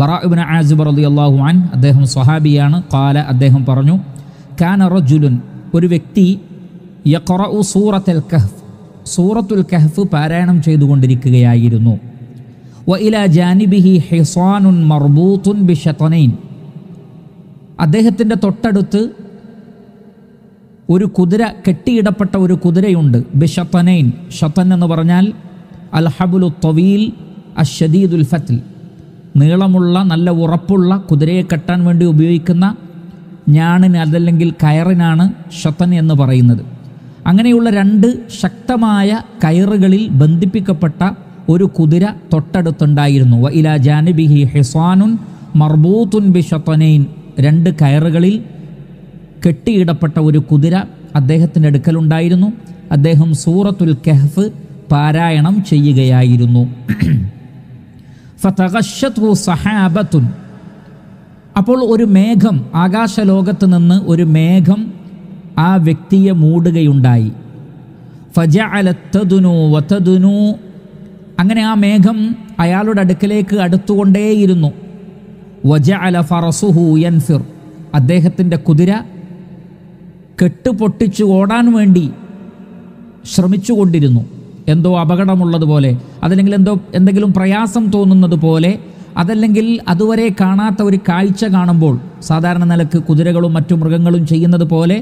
ബറാഇബിൻ ആസിബർ അലി അള്ളാഹു an അദ്ദേഹം സ്വഹാബിയാണ് കാല അദ്ദേഹം പറഞ്ഞു കാന റജുലുൻ ഒരു വ്യക്തി യഖറഉ സൂറത്തുൽ കഹഫ് സൂറത്തുൽ കഹ്ഫ് പാരായണം ചെയ്തുകൊണ്ടിരിക്കുകയായിരുന്നു വ ഇല ജാനിബിഹി ഹിസാനുൻ മർബൂത്തുൻ ബിഷത്തനൈൻ അദ്ദേഹത്തിൻ്റെ തൊട്ടടുത്ത് ഒരു കുതിര കെട്ടിയിടപ്പെട്ട ഒരു കുതിരയുണ്ട് ബിഷത്തനൈൻ ഷത്തൻ എന്ന് പറഞ്ഞാൽ അൽഹബുൽ തൊവീൽ അഷദീദുൽ ഫത്തിൽ നീളമുള്ള നല്ല ഉറപ്പുള്ള കുതിരയെ കെട്ടാൻ വേണ്ടി ഉപയോഗിക്കുന്ന ഞാണിന് അതല്ലെങ്കിൽ കയറിനാണ് ഷത്തൻ എന്ന് പറയുന്നത് അങ്ങനെയുള്ള രണ്ട് ശക്തമായ കയറുകളിൽ ബന്ധിപ്പിക്കപ്പെട്ട ഒരു കുതിര തൊട്ടടുത്തുണ്ടായിരുന്നു വ ഇല ജാനബിഹി ഹെസ്വാനുൻ മർബൂത്തുൻ ബി ഷത്തനൈൻ രണ്ട് കയറുകളിൽ കെട്ടിയിടപ്പെട്ട ഒരു കുതിര അദ്ദേഹത്തിൻ്റെ അടുക്കലുണ്ടായിരുന്നു അദ്ദേഹം സൂറത്തുൽ കെഹഫ് പാരായണം ചെയ്യുകയായിരുന്നു ഫതഗഷത്തു സഹാബത്തുൻ അപ്പോൾ ഒരു മേഘം ആകാശലോകത്ത് നിന്ന് ഒരു മേഘം ആ വ്യക്തിയെ മൂടുകയുണ്ടായി ഫജ അലത്തതുനു വത്തതുനു അങ്ങനെ ആ മേഘം അയാളുടെ അടുക്കലേക്ക് അടുത്തുകൊണ്ടേയിരുന്നു വജ അല ഫറസുഹു യൻഫിർ അദ്ദേഹത്തിൻ്റെ കുതിര കെട്ടുപൊട്ടിച്ചു ഓടാൻ വേണ്ടി ശ്രമിച്ചുകൊണ്ടിരുന്നു എന്തോ അപകടമുള്ളതുപോലെ അതല്ലെങ്കിൽ എന്തോ എന്തെങ്കിലും പ്രയാസം തോന്നുന്നത് പോലെ അതല്ലെങ്കിൽ അതുവരെ കാണാത്ത ഒരു കാഴ്ച കാണുമ്പോൾ സാധാരണ നിലക്ക് കുതിരകളും മറ്റു മൃഗങ്ങളും ചെയ്യുന്നത് പോലെ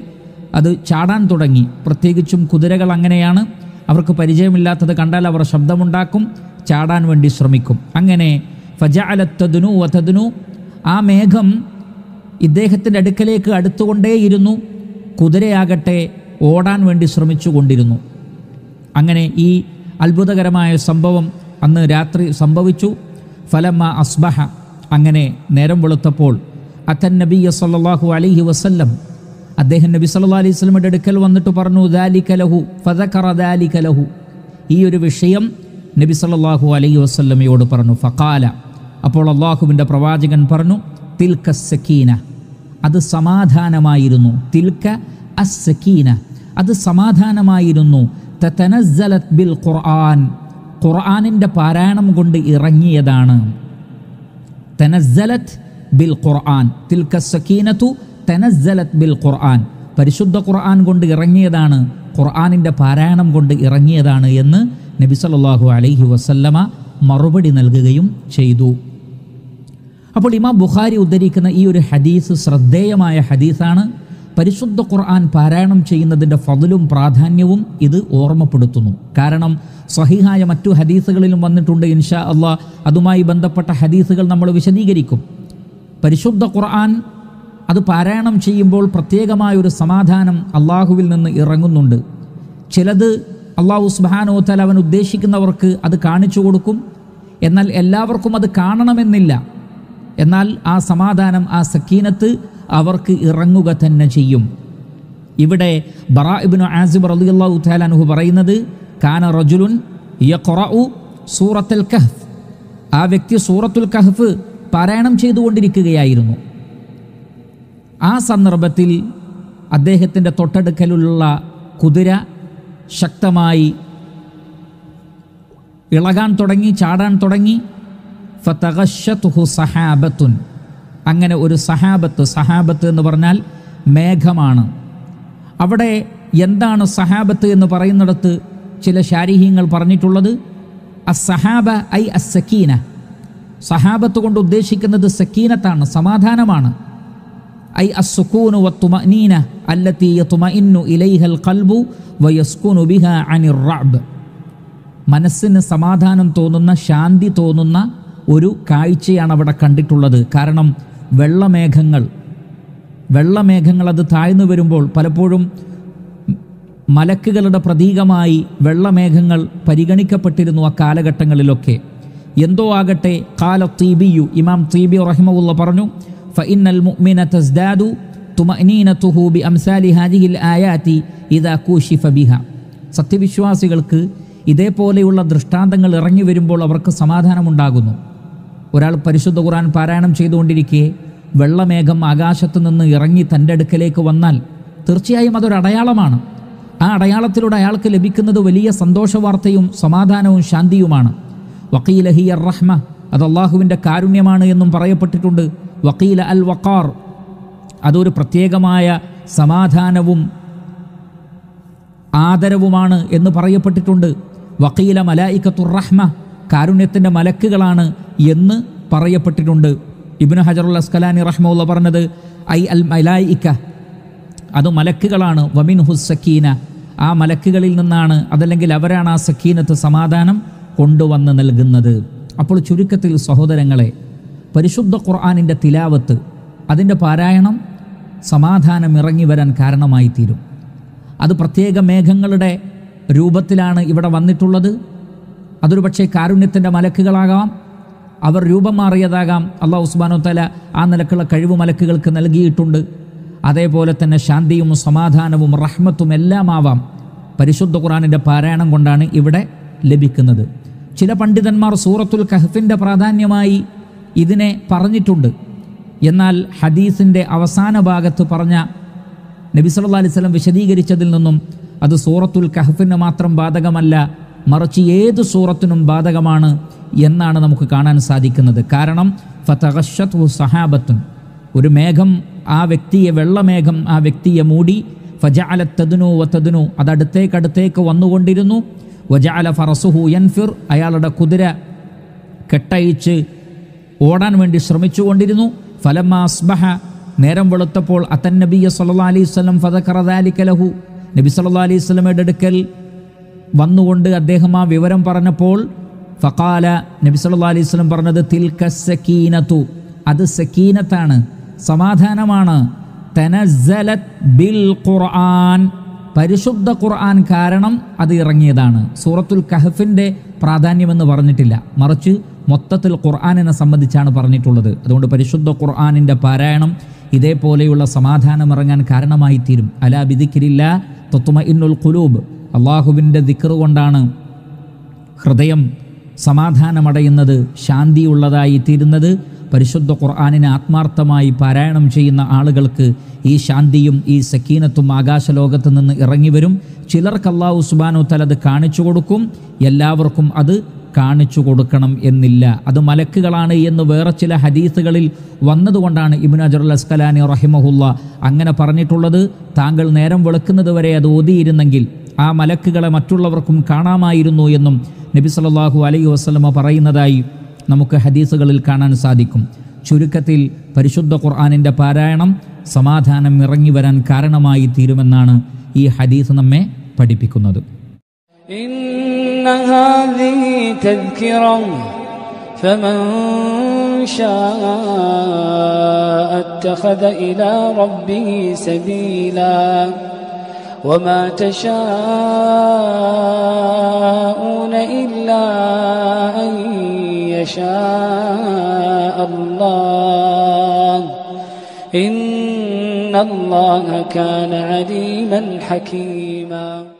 അത് ചാടാൻ തുടങ്ങി പ്രത്യേകിച്ചും കുതിരകൾ അങ്ങനെയാണ് അവർക്ക് പരിചയമില്ലാത്തത് കണ്ടാൽ അവർ ശബ്ദമുണ്ടാക്കും ചാടാൻ വേണ്ടി ശ്രമിക്കും അങ്ങനെ ഫജ അലത്തതിനു ആ മേഘം ഇദ്ദേഹത്തിൻ്റെ അടുക്കലേക്ക് അടുത്തുകൊണ്ടേയിരുന്നു കുതിരയാകട്ടെ ഓടാൻ വേണ്ടി ശ്രമിച്ചു കൊണ്ടിരുന്നു അങ്ങനെ ഈ അത്ഭുതകരമായ സംഭവം അന്ന് രാത്രി സംഭവിച്ചു ഫലമ്മ അസ്ബഹ അങ്ങനെ നേരം വെളുത്തപ്പോൾ അത്തൻ നബിയ സല്ലാഹു അലൈഹി വസല്ലം അദ്ദേഹം നബി സല്ലാ അലൈഹി വസ്ലമിൻ്റെ അടുക്കൽ വന്നിട്ട് പറഞ്ഞു ദാലിക്കലഹു ദാലി കലഹു ഈ ഒരു വിഷയം നബി സല്ലാഹു അലൈഹി വസല്ലമയോട് പറഞ്ഞു ഫക്കാല അപ്പോൾ അള്ളാഹുവിൻ്റെ പ്രവാചകൻ പറഞ്ഞു തിൽക്ക സക്കീന അത് സമാധാനമായിരുന്നു തിൽക്ക അസക്കീന അത് സമാധാനമായിരുന്നു തത്തനസ്സലത് ബിൽ ഖുർആൻ ഖുർആാനിൻ്റെ പാരായണം കൊണ്ട് ഇറങ്ങിയതാണ് തനസ്സലത് ബിൽ ഖുർആൻ തിൽക്ക സക്കീനത്തു തനസ്സലത് ബിൽ ഖുർആൻ പരിശുദ്ധ ഖുർആൻ കൊണ്ട് ഇറങ്ങിയതാണ് ഖുർആാനിൻ്റെ പാരായണം കൊണ്ട് ഇറങ്ങിയതാണ് എന്ന് നബി സല്ലാഹു അലൈഹി വസല്ലമ മറുപടി നൽകുകയും ചെയ്തു അപ്പോൾ ഇമാം ബുഖാരി ഉദ്ധരിക്കുന്ന ഈ ഒരു ഹദീസ് ശ്രദ്ധേയമായ ഹദീസാണ് പരിശുദ്ധ ഖുർആൻ പാരായണം ചെയ്യുന്നതിൻ്റെ ഫതിലും പ്രാധാന്യവും ഇത് ഓർമ്മപ്പെടുത്തുന്നു കാരണം സഹിഹായ മറ്റു ഹദീസുകളിലും വന്നിട്ടുണ്ട് ഇൻഷാ അള്ളാ അതുമായി ബന്ധപ്പെട്ട ഹദീസുകൾ നമ്മൾ വിശദീകരിക്കും പരിശുദ്ധ ഖുർആൻ അത് പാരായണം ചെയ്യുമ്പോൾ പ്രത്യേകമായൊരു സമാധാനം അള്ളാഹുവിൽ നിന്ന് ഇറങ്ങുന്നുണ്ട് ചിലത് അള്ളാഹു സുബാനോത്തൽ അവൻ ഉദ്ദേശിക്കുന്നവർക്ക് അത് കാണിച്ചു കൊടുക്കും എന്നാൽ എല്ലാവർക്കും അത് കാണണമെന്നില്ല എന്നാൽ ആ സമാധാനം ആ സക്കീനത്ത് അവർക്ക് ഇറങ്ങുക തന്നെ ചെയ്യും ഇവിടെ ബറാഇബിന് ആസിബ് അള്ളാഹു താലാനുഹു പറയുന്നത് കാന റജുലുൻ യഖറഉ സൂറത്തുൽ കഹ്ഫ് ആ വ്യക്തി സൂറത്തുൽ കഹ്ഫ് പാരായണം ചെയ്തുകൊണ്ടിരിക്കുകയായിരുന്നു ആ സന്ദർഭത്തിൽ അദ്ദേഹത്തിൻ്റെ തൊട്ടടുക്കലുള്ള കുതിര ശക്തമായി ഇളകാൻ തുടങ്ങി ചാടാൻ തുടങ്ങി ഫതഗഷത്തുഹു സഹാബത്തുൻ അങ്ങനെ ഒരു സഹാബത്ത് സഹാബത്ത് എന്ന് പറഞ്ഞാൽ മേഘമാണ് അവിടെ എന്താണ് സഹാബത്ത് എന്ന് പറയുന്നിടത്ത് ചില ശാരീഹ്യങ്ങൾ പറഞ്ഞിട്ടുള്ളത് സഹാബ ഐ സക്കീന സഹാബത്ത് കൊണ്ട് ഉദ്ദേശിക്കുന്നത് സക്കീനത്താണ് സമാധാനമാണ് ഐ അസുക്കൂനു വത്തുമനീന അല്ലത്തി യത്തുമഇന്നു ഇലൈഹൽ ഖൽബു വയസ്കുനു ബിഹ അനിർ റാബ് മനസ്സിന് സമാധാനം തോന്നുന്ന ശാന്തി തോന്നുന്ന ഒരു കാഴ്ചയാണ് അവിടെ കണ്ടിട്ടുള്ളത് കാരണം വെള്ളമേഘങ്ങൾ വെള്ളമേഘങ്ങൾ അത് താഴ്ന്നു വരുമ്പോൾ പലപ്പോഴും മലക്കുകളുടെ പ്രതീകമായി വെള്ളമേഘങ്ങൾ പരിഗണിക്കപ്പെട്ടിരുന്നു ആ കാലഘട്ടങ്ങളിലൊക്കെ എന്തോ ആകട്ടെ കാല തീബിയു ഇമാം തീബി റഹിമുള്ള പറഞ്ഞു ഫഇന്നൽ മുഅ്മിന തസ്ദാദു ഹാദിഹിൽ ഇദാ സത്യവിശ്വാസികൾക്ക് ഇതേപോലെയുള്ള ദൃഷ്ടാന്തങ്ങൾ ഇറങ്ങി വരുമ്പോൾ അവർക്ക് സമാധാനമുണ്ടാകുന്നു ഒരാൾ പരിശുദ്ധ ഖുറാൻ പാരായണം ചെയ്തുകൊണ്ടിരിക്കെ വെള്ളമേഘം ആകാശത്തു നിന്ന് ഇറങ്ങി തൻ്റെ അടുക്കലേക്ക് വന്നാൽ തീർച്ചയായും അതൊരു അടയാളമാണ് ആ അടയാളത്തിലൂടെ അയാൾക്ക് ലഭിക്കുന്നത് വലിയ സന്തോഷവാർത്തയും സമാധാനവും ശാന്തിയുമാണ് വക്കീലഹി അർ റഹ്മ അത് അള്ളാഹുവിൻ്റെ കാരുണ്യമാണ് എന്നും പറയപ്പെട്ടിട്ടുണ്ട് വക്കീല അൽ വക്കാർ അതൊരു പ്രത്യേകമായ സമാധാനവും ആദരവുമാണ് എന്ന് പറയപ്പെട്ടിട്ടുണ്ട് വക്കീല മലായിക്കത്തുറഹ്മ റഹ്മ കാരുണ്യത്തിൻ്റെ മലക്കുകളാണ് എന്ന് പറയപ്പെട്ടിട്ടുണ്ട് ഇബിന് ഹജറുൽ അസ്കലാനി റഹ്മുള്ള പറഞ്ഞത് ഐ അൽ മലായിക്ക അത് മലക്കുകളാണ് വമിൻ ഹുസക്കീന ആ മലക്കുകളിൽ നിന്നാണ് അതല്ലെങ്കിൽ അവരാണ് ആ സക്കീനത്ത് സമാധാനം കൊണ്ടുവന്ന് നൽകുന്നത് അപ്പോൾ ചുരുക്കത്തിൽ സഹോദരങ്ങളെ പരിശുദ്ധ ഖുർആാനിൻ്റെ തിലാവത്ത് അതിൻ്റെ പാരായണം സമാധാനം ഇറങ്ങി വരാൻ കാരണമായി തീരും അത് പ്രത്യേക മേഘങ്ങളുടെ രൂപത്തിലാണ് ഇവിടെ വന്നിട്ടുള്ളത് അതൊരു പക്ഷേ കാരുണ്യത്തിൻ്റെ മലക്കുകളാകാം അവർ രൂപം മാറിയതാകാം അള്ളാഹു ഉസ്മാനോ തല ആ നിലക്കുള്ള കഴിവ് മലക്കുകൾക്ക് നൽകിയിട്ടുണ്ട് അതേപോലെ തന്നെ ശാന്തിയും സമാധാനവും റഹ്മത്തും എല്ലാം ആവാം പരിശുദ്ധ ഖുറാനിൻ്റെ പാരായണം കൊണ്ടാണ് ഇവിടെ ലഭിക്കുന്നത് ചില പണ്ഡിതന്മാർ സൂറത്തുൽ കഹഫിൻ്റെ പ്രാധാന്യമായി ഇതിനെ പറഞ്ഞിട്ടുണ്ട് എന്നാൽ ഹദീസിൻ്റെ അവസാന ഭാഗത്ത് പറഞ്ഞ നബി അലൈഹി അലൈവലം വിശദീകരിച്ചതിൽ നിന്നും അത് സൂറത്തുൽ കഹഫിന് മാത്രം ബാധകമല്ല മറിച്ച് ഏത് സൂറത്തിനും ബാധകമാണ് എന്നാണ് നമുക്ക് കാണാൻ സാധിക്കുന്നത് കാരണം ഫതഹഷത്തു സഹാബത്തുൻ ഒരു മേഘം ആ വ്യക്തിയെ വെള്ളമേഘം ആ വ്യക്തിയെ മൂടി ഫജഅല തദുനു വത്തദുനു വന്നുകൊണ്ടിരുന്നു വജഅല ഫറസുഹു യൻഫിർ അയാളുടെ കുതിര കെട്ടയിച്ച് ഓടാൻ വേണ്ടി ശ്രമിച്ചുകൊണ്ടിരുന്നു ഫലമാസ്ബഹ നേരം വെളുത്തപ്പോൾ അത്തൻ നബിയ സല്ലാ അലൈഹി സ്വലം ഫതഖറദാലിക്കലഹു നബി സല്ലാ അലൈഹി അടുക്കൽ വന്നുകൊണ്ട് അദ്ദേഹം ആ വിവരം പറഞ്ഞപ്പോൾ ഫക്കാല നബി സല്ലാ അലൈഹി സ്വലം പറഞ്ഞത് തിൽക്ക സക്കീനത്തു അത് സക്കീനത്താണ് സമാധാനമാണ് ബിൽ ഖുർആൻ പരിശുദ്ധ ഖുർആൻ കാരണം അത് ഇറങ്ങിയതാണ് സൂറത്തുൽ കഹഫിൻ്റെ പ്രാധാന്യമെന്ന് പറഞ്ഞിട്ടില്ല മറിച്ച് മൊത്തത്തിൽ ഖുർആാനിനെ സംബന്ധിച്ചാണ് പറഞ്ഞിട്ടുള്ളത് അതുകൊണ്ട് പരിശുദ്ധ ഖുർആാനിൻ്റെ പാരായണം ഇതേപോലെയുള്ള സമാധാനം ഇറങ്ങാൻ കാരണമായി തീരും അലാ ബിദിക്കിരില്ല തൊത്തുമ ഇന്നുൽ കുലൂബ് അള്ളാഹുവിൻ്റെ ദിക്കറ് കൊണ്ടാണ് ഹൃദയം സമാധാനമടയുന്നത് ശാന്തിയുള്ളതായി തീരുന്നത് പരിശുദ്ധ ഖുർആാനിനെ ആത്മാർത്ഥമായി പാരായണം ചെയ്യുന്ന ആളുകൾക്ക് ഈ ശാന്തിയും ഈ സക്കീനത്തും ആകാശലോകത്ത് നിന്ന് ഇറങ്ങി വരും ചിലർക്ക് അള്ളാഹു സുബാനു തല അത് കാണിച്ചു കൊടുക്കും എല്ലാവർക്കും അത് കാണിച്ചു കൊടുക്കണം എന്നില്ല അത് മലക്കുകളാണ് എന്ന് വേറെ ചില ഹദീസുകളിൽ വന്നതുകൊണ്ടാണ് ഇബിൻ അജറുൽ അസ്കലാനി റഹിമഹുല്ല അങ്ങനെ പറഞ്ഞിട്ടുള്ളത് താങ്കൾ നേരം വെളുക്കുന്നത് വരെ അത് ഓതിയിരുന്നെങ്കിൽ ആ മലക്കുകളെ മറ്റുള്ളവർക്കും കാണാമായിരുന്നു എന്നും നബി സല്ലാഹു അലൈഹി വസ്ലമ പറയുന്നതായി നമുക്ക് ഹദീസുകളിൽ കാണാൻ സാധിക്കും ചുരുക്കത്തിൽ പരിശുദ്ധ ഖുർആാനിൻ്റെ പാരായണം സമാധാനം ഇറങ്ങി വരാൻ കാരണമായി തീരുമെന്നാണ് ഈ ഹദീസ് നമ്മെ പഠിപ്പിക്കുന്നത് اتخذ إلى ربه سبيلا وما تشاءون إلا أن يشاء الله إن الله كان عليما حكيما